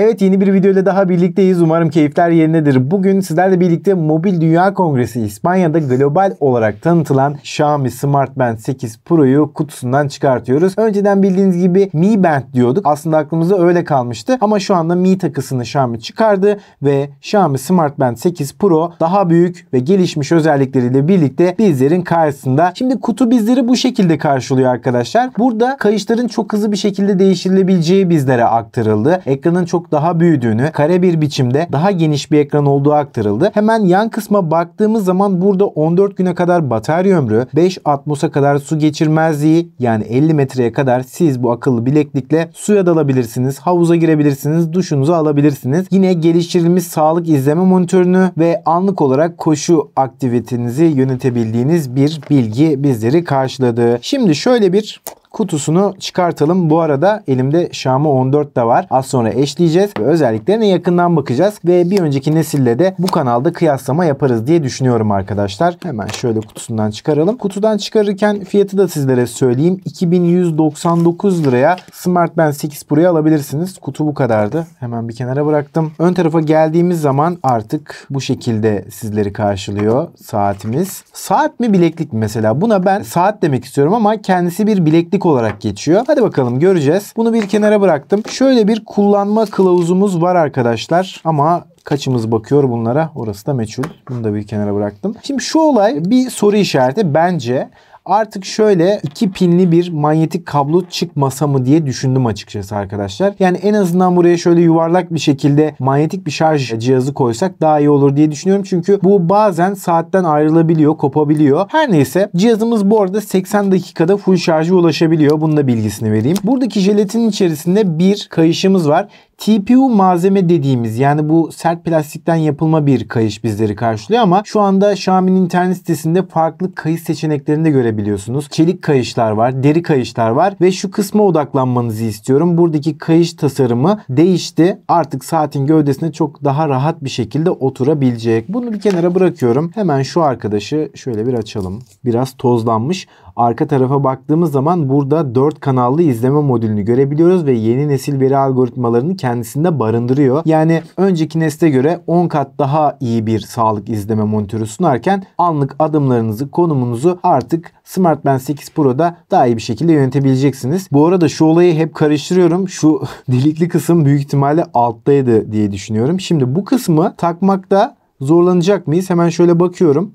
Evet yeni bir videoyla daha birlikteyiz. Umarım keyifler yerindedir. Bugün sizlerle birlikte Mobil Dünya Kongresi İspanya'da global olarak tanıtılan Xiaomi Smart Band 8 Pro'yu kutusundan çıkartıyoruz. Önceden bildiğiniz gibi Mi Band diyorduk. Aslında aklımızda öyle kalmıştı ama şu anda Mi takısını Xiaomi çıkardı ve Xiaomi Smart Band 8 Pro daha büyük ve gelişmiş özellikleriyle birlikte bizlerin karşısında. Şimdi kutu bizleri bu şekilde karşılıyor arkadaşlar. Burada kayışların çok hızlı bir şekilde değiştirilebileceği bizlere aktarıldı. Ekranın çok daha büyüdüğünü, kare bir biçimde daha geniş bir ekran olduğu aktarıldı. Hemen yan kısma baktığımız zaman burada 14 güne kadar batarya ömrü, 5 atmosa kadar su geçirmezliği yani 50 metreye kadar siz bu akıllı bileklikle suya dalabilirsiniz, havuza girebilirsiniz, duşunuzu alabilirsiniz. Yine geliştirilmiş sağlık izleme monitörünü ve anlık olarak koşu aktivitenizi yönetebildiğiniz bir bilgi bizleri karşıladı. Şimdi şöyle bir kutusunu çıkartalım. Bu arada elimde Xiaomi 14 de var. Az sonra eşleyeceğiz ve özelliklerine yakından bakacağız. Ve bir önceki nesille de bu kanalda kıyaslama yaparız diye düşünüyorum arkadaşlar. Hemen şöyle kutusundan çıkaralım. Kutudan çıkarırken fiyatı da sizlere söyleyeyim. 2199 liraya Smart Band 8 Pro'yu alabilirsiniz. Kutu bu kadardı. Hemen bir kenara bıraktım. Ön tarafa geldiğimiz zaman artık bu şekilde sizleri karşılıyor saatimiz. Saat mi bileklik mi mesela? Buna ben saat demek istiyorum ama kendisi bir bileklik olarak geçiyor. Hadi bakalım göreceğiz. Bunu bir kenara bıraktım. Şöyle bir kullanma kılavuzumuz var arkadaşlar. Ama Kaçımız bakıyor bunlara? Orası da meçhul. Bunu da bir kenara bıraktım. Şimdi şu olay bir soru işareti bence. Artık şöyle iki pinli bir manyetik kablo çıkmasa mı diye düşündüm açıkçası arkadaşlar. Yani en azından buraya şöyle yuvarlak bir şekilde manyetik bir şarj cihazı koysak daha iyi olur diye düşünüyorum. Çünkü bu bazen saatten ayrılabiliyor, kopabiliyor. Her neyse cihazımız bu arada 80 dakikada full şarja ulaşabiliyor. Bunun da bilgisini vereyim. Buradaki jelatinin içerisinde bir kayışımız var. TPU malzeme dediğimiz yani bu sert plastikten yapılma bir kayış bizleri karşılıyor ama şu anda Xiaomi'nin internet sitesinde farklı kayış seçeneklerini de görebiliyorsunuz. Çelik kayışlar var, deri kayışlar var ve şu kısma odaklanmanızı istiyorum. Buradaki kayış tasarımı değişti. Artık saatin gövdesine çok daha rahat bir şekilde oturabilecek. Bunu bir kenara bırakıyorum. Hemen şu arkadaşı şöyle bir açalım. Biraz tozlanmış Arka tarafa baktığımız zaman burada 4 kanallı izleme modülünü görebiliyoruz ve yeni nesil veri algoritmalarını kendisinde barındırıyor. Yani önceki nesle göre 10 kat daha iyi bir sağlık izleme monitörü sunarken anlık adımlarınızı, konumunuzu artık SmartBand 8 Pro'da daha iyi bir şekilde yönetebileceksiniz. Bu arada şu olayı hep karıştırıyorum. Şu delikli kısım büyük ihtimalle alttaydı diye düşünüyorum. Şimdi bu kısmı takmakta zorlanacak mıyız? Hemen şöyle bakıyorum.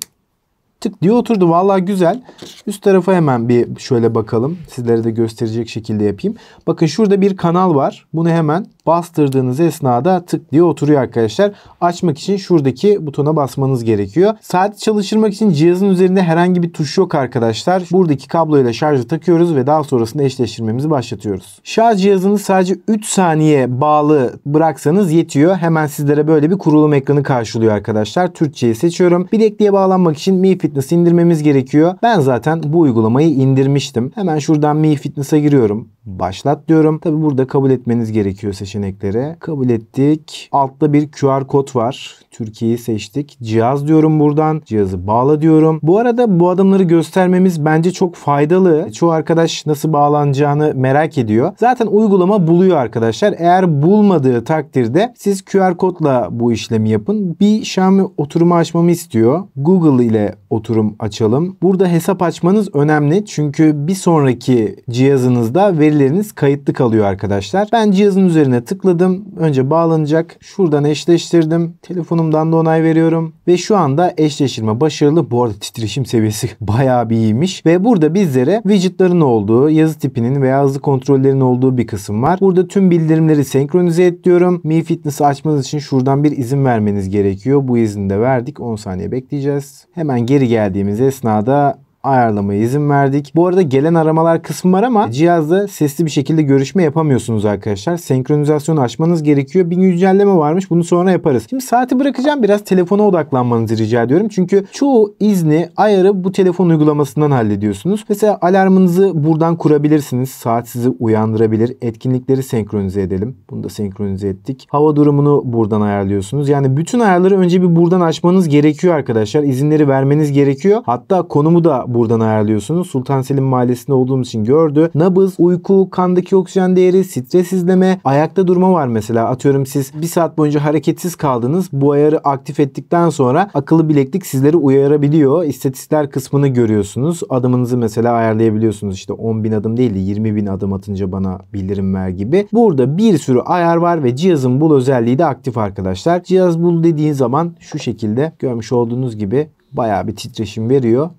Tık diye oturdu. Vallahi güzel. Üst tarafa hemen bir şöyle bakalım. Sizlere de gösterecek şekilde yapayım. Bakın şurada bir kanal var. Bunu hemen bastırdığınız esnada tık diye oturuyor arkadaşlar. Açmak için şuradaki butona basmanız gerekiyor. Saati çalıştırmak için cihazın üzerinde herhangi bir tuş yok arkadaşlar. Buradaki kabloyla şarjı takıyoruz ve daha sonrasında eşleştirmemizi başlatıyoruz. Şarj cihazını sadece 3 saniye bağlı bıraksanız yetiyor. Hemen sizlere böyle bir kurulum ekranı karşılıyor arkadaşlar. Türkçeyi seçiyorum. Bilekliğe bağlanmak için Mi Fitness indirmemiz gerekiyor. Ben zaten zaten bu uygulamayı indirmiştim. Hemen şuradan Mi Fitness'a giriyorum başlat diyorum. Tabi burada kabul etmeniz gerekiyor seçenekleri. Kabul ettik. Altta bir QR kod var. Türkiye'yi seçtik. Cihaz diyorum buradan. Cihazı bağla diyorum. Bu arada bu adımları göstermemiz bence çok faydalı. E, çoğu arkadaş nasıl bağlanacağını merak ediyor. Zaten uygulama buluyor arkadaşlar. Eğer bulmadığı takdirde siz QR kodla bu işlemi yapın. Bir Xiaomi oturumu açmamı istiyor. Google ile oturum açalım. Burada hesap açmanız önemli. Çünkü bir sonraki cihazınızda veri verileriniz kayıtlı kalıyor arkadaşlar. Ben cihazın üzerine tıkladım. Önce bağlanacak. Şuradan eşleştirdim. Telefonumdan da onay veriyorum. Ve şu anda eşleştirme başarılı. Bu arada titreşim seviyesi bayağı bir iyiymiş. Ve burada bizlere widgetların olduğu, yazı tipinin veya hızlı kontrollerin olduğu bir kısım var. Burada tüm bildirimleri senkronize et diyorum. Mi Fitness'ı açmanız için şuradan bir izin vermeniz gerekiyor. Bu izni de verdik. 10 saniye bekleyeceğiz. Hemen geri geldiğimiz esnada ayarlamaya izin verdik. Bu arada gelen aramalar kısmı var ama cihazda sesli bir şekilde görüşme yapamıyorsunuz arkadaşlar. Senkronizasyonu açmanız gerekiyor. Bir güncelleme varmış. Bunu sonra yaparız. Şimdi saati bırakacağım. Biraz telefona odaklanmanızı rica ediyorum. Çünkü çoğu izni, ayarı bu telefon uygulamasından hallediyorsunuz. Mesela alarmınızı buradan kurabilirsiniz. Saat sizi uyandırabilir. Etkinlikleri senkronize edelim. Bunu da senkronize ettik. Hava durumunu buradan ayarlıyorsunuz. Yani bütün ayarları önce bir buradan açmanız gerekiyor arkadaşlar. İzinleri vermeniz gerekiyor. Hatta konumu da buradan ayarlıyorsunuz. Sultan Selim Mahallesi'nde olduğum için gördü. Nabız, uyku, kandaki oksijen değeri, stres izleme, ayakta durma var mesela. Atıyorum siz bir saat boyunca hareketsiz kaldınız. Bu ayarı aktif ettikten sonra akıllı bileklik sizleri uyarabiliyor. İstatistikler kısmını görüyorsunuz. Adımınızı mesela ayarlayabiliyorsunuz. İşte 10 bin adım değil de 20 bin adım atınca bana bildirim ver gibi. Burada bir sürü ayar var ve cihazın bul özelliği de aktif arkadaşlar. Cihaz bul dediğin zaman şu şekilde görmüş olduğunuz gibi bayağı bir titreşim veriyor.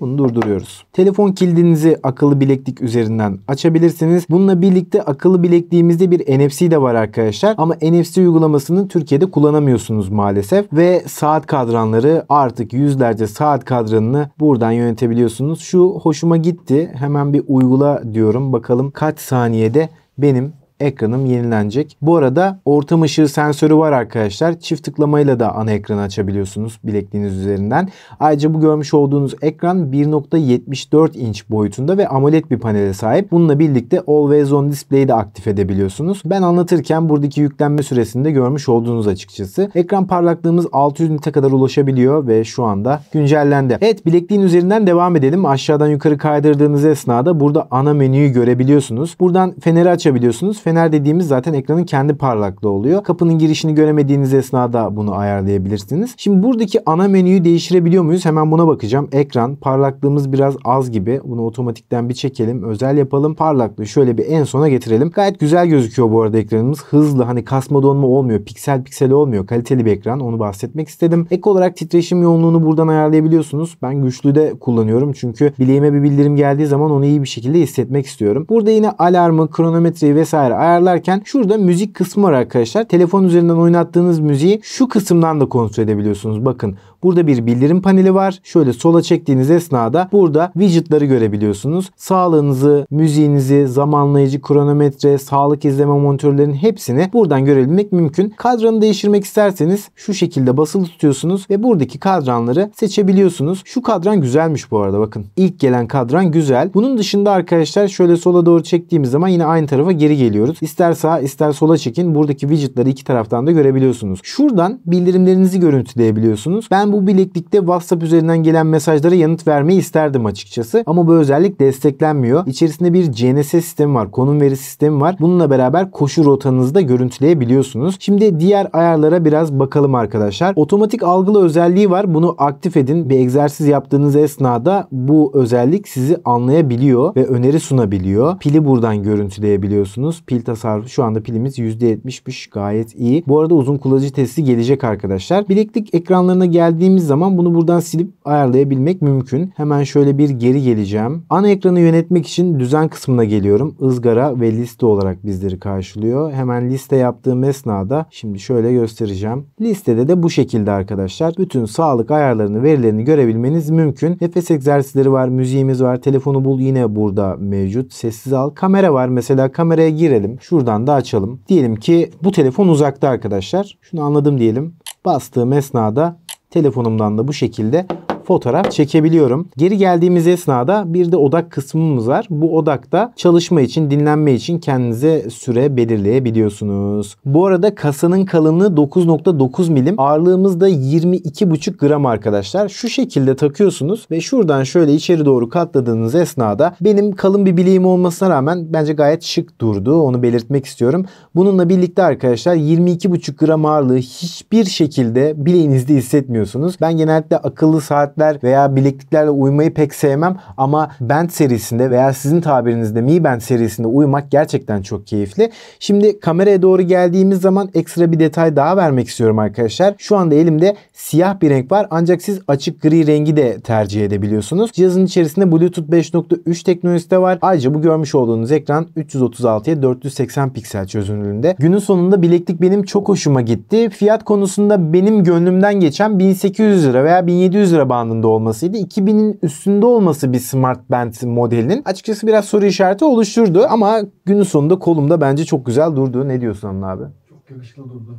Bunu durduruyoruz. Telefon kilidinizi akıllı bileklik üzerinden açabilirsiniz. Bununla birlikte akıllı bilekliğimizde bir NFC de var arkadaşlar. Ama NFC uygulamasını Türkiye'de kullanamıyorsunuz maalesef. Ve saat kadranları artık yüzlerce saat kadranını buradan yönetebiliyorsunuz. Şu hoşuma gitti. Hemen bir uygula diyorum. Bakalım kaç saniyede benim ekranım yenilenecek. Bu arada ortam ışığı sensörü var arkadaşlar. Çift tıklamayla da ana ekranı açabiliyorsunuz bilekliğiniz üzerinden. Ayrıca bu görmüş olduğunuz ekran 1.74 inç boyutunda ve AMOLED bir panele sahip. Bununla birlikte Always On Display'i de aktif edebiliyorsunuz. Ben anlatırken buradaki yüklenme süresini de görmüş olduğunuz açıkçası. Ekran parlaklığımız 600 nite kadar ulaşabiliyor ve şu anda güncellendi. Evet bilekliğin üzerinden devam edelim. Aşağıdan yukarı kaydırdığınız esnada burada ana menüyü görebiliyorsunuz. Buradan feneri açabiliyorsunuz fener dediğimiz zaten ekranın kendi parlaklığı oluyor. Kapının girişini göremediğiniz esnada bunu ayarlayabilirsiniz. Şimdi buradaki ana menüyü değiştirebiliyor muyuz? Hemen buna bakacağım. Ekran parlaklığımız biraz az gibi. Bunu otomatikten bir çekelim. Özel yapalım. Parlaklığı şöyle bir en sona getirelim. Gayet güzel gözüküyor bu arada ekranımız. Hızlı hani kasma donma olmuyor. Piksel piksel olmuyor. Kaliteli bir ekran. Onu bahsetmek istedim. Ek olarak titreşim yoğunluğunu buradan ayarlayabiliyorsunuz. Ben güçlü de kullanıyorum. Çünkü bileğime bir bildirim geldiği zaman onu iyi bir şekilde hissetmek istiyorum. Burada yine alarmı, kronometreyi vesaire ayarlarken şurada müzik kısmı var arkadaşlar. Telefon üzerinden oynattığınız müziği şu kısımdan da kontrol edebiliyorsunuz. Bakın Burada bir bildirim paneli var. Şöyle sola çektiğiniz esnada burada widgetları görebiliyorsunuz. Sağlığınızı, müziğinizi, zamanlayıcı, kronometre, sağlık izleme monitörlerinin hepsini buradan görebilmek mümkün. Kadranı değiştirmek isterseniz şu şekilde basılı tutuyorsunuz ve buradaki kadranları seçebiliyorsunuz. Şu kadran güzelmiş bu arada bakın. İlk gelen kadran güzel. Bunun dışında arkadaşlar şöyle sola doğru çektiğimiz zaman yine aynı tarafa geri geliyoruz. İster sağa ister sola çekin. Buradaki widgetları iki taraftan da görebiliyorsunuz. Şuradan bildirimlerinizi görüntüleyebiliyorsunuz. Ben ben bu bileklikte WhatsApp üzerinden gelen mesajlara yanıt vermeyi isterdim açıkçası. Ama bu özellik desteklenmiyor. İçerisinde bir CNS sistemi var. Konum veri sistemi var. Bununla beraber koşu rotanızı da görüntüleyebiliyorsunuz. Şimdi diğer ayarlara biraz bakalım arkadaşlar. Otomatik algılı özelliği var. Bunu aktif edin. Bir egzersiz yaptığınız esnada bu özellik sizi anlayabiliyor ve öneri sunabiliyor. Pili buradan görüntüleyebiliyorsunuz. Pil tasarrufu şu anda pilimiz %70'miş gayet iyi. Bu arada uzun kullanıcı testi gelecek arkadaşlar. Bileklik ekranlarına geldi dediğimiz zaman bunu buradan silip ayarlayabilmek mümkün. Hemen şöyle bir geri geleceğim. Ana ekranı yönetmek için düzen kısmına geliyorum. Izgara ve liste olarak bizleri karşılıyor. Hemen liste yaptığım esnada şimdi şöyle göstereceğim. Listede de bu şekilde arkadaşlar. Bütün sağlık ayarlarını, verilerini görebilmeniz mümkün. Nefes egzersizleri var, müziğimiz var. Telefonu bul yine burada mevcut. Sessiz al. Kamera var. Mesela kameraya girelim. Şuradan da açalım. Diyelim ki bu telefon uzakta arkadaşlar. Şunu anladım diyelim. Bastığım esnada Telefonumdan da bu şekilde fotoğraf çekebiliyorum. Geri geldiğimiz esnada bir de odak kısmımız var. Bu odakta çalışma için, dinlenme için kendinize süre belirleyebiliyorsunuz. Bu arada kasanın kalınlığı 9.9 milim. Ağırlığımız da 22,5 gram arkadaşlar. Şu şekilde takıyorsunuz ve şuradan şöyle içeri doğru katladığınız esnada benim kalın bir bileğim olmasına rağmen bence gayet şık durdu. Onu belirtmek istiyorum. Bununla birlikte arkadaşlar 22,5 gram ağırlığı hiçbir şekilde bileğinizde hissetmiyorsunuz. Ben genellikle akıllı saat saatler veya bilekliklerle uymayı pek sevmem ama Band serisinde veya sizin tabirinizde Mi Band serisinde uymak gerçekten çok keyifli. Şimdi kameraya doğru geldiğimiz zaman ekstra bir detay daha vermek istiyorum arkadaşlar. Şu anda elimde siyah bir renk var ancak siz açık gri rengi de tercih edebiliyorsunuz. Cihazın içerisinde Bluetooth 5.3 teknolojisi de var. Ayrıca bu görmüş olduğunuz ekran 336'ya 480 piksel çözünürlüğünde. Günün sonunda bileklik benim çok hoşuma gitti. Fiyat konusunda benim gönlümden geçen 1800 lira veya 1700 lira bandı bandında olmasıydı. 2000'in üstünde olması bir smart band modelinin açıkçası biraz soru işareti oluşturdu ama günün sonunda kolumda bence çok güzel durdu. Ne diyorsun Anıl abi? Çok yakışıklı durdu.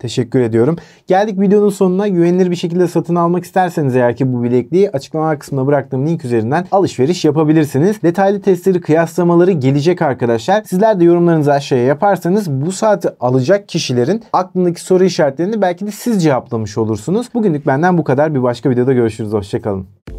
Teşekkür ediyorum. Geldik videonun sonuna. Güvenilir bir şekilde satın almak isterseniz eğer ki bu bilekliği açıklama kısmına bıraktığım link üzerinden alışveriş yapabilirsiniz. Detaylı testleri, kıyaslamaları gelecek arkadaşlar. Sizler de yorumlarınızı aşağıya yaparsanız bu saati alacak kişilerin aklındaki soru işaretlerini belki de siz cevaplamış olursunuz. Bugünlük benden bu kadar. Bir başka videoda görüşürüz. Hoşçakalın.